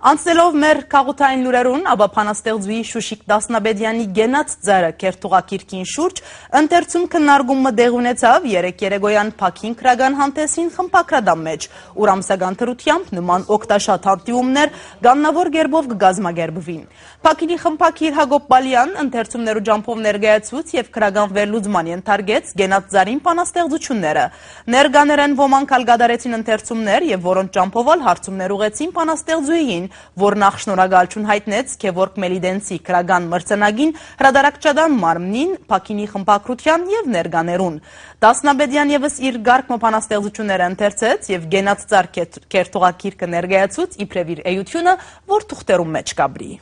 Անցնելով մեր քաղաքային լուրերուն, Աբափանաստեղծուի Շուշիկ Դասնաբեդյանի գենած ծերը Կերտուղակիրքին շուրջ ընթերցում քննարկումը դեղ ունեցավ երեք երեգոյան Փակին քրական հանդեսին խմբակրադամ մեջ, ուր ամսական թրությամբ նման օկտաշատ հանդիումներ գաննավոր ģերբով կգազմագերբվին։ Փակինի խմբակիր Հակոբ Պալյան ընթերցումներու ջամփով ներկայացուց եւ քրական վերլուծման ենթարկեց գենած ծարին բանաստեղծությունները։ Ներկաներեն ոմանք ալ գադարեցին ընթերցումներ եւ որոնց ջամփովալ հարցումներ ուղեցին բանաստեղծուին Մելիդենցին, որ նախ շնորհակալություն հայտնեց Քևորգ Մելիդենցի քրական մրցանակին, հրադարակչական մարմնին, Փակինի խմբակրության եւ ներկաներուն։ Դասնաբեդյան եւս իր գարգ մոփանաստեղծությունները ընթերցեց եւ գենած ծառ կերտողակիրքը ներկայացուց իբրև իր էությունը, որ թուղթերում մեջ կաբրի։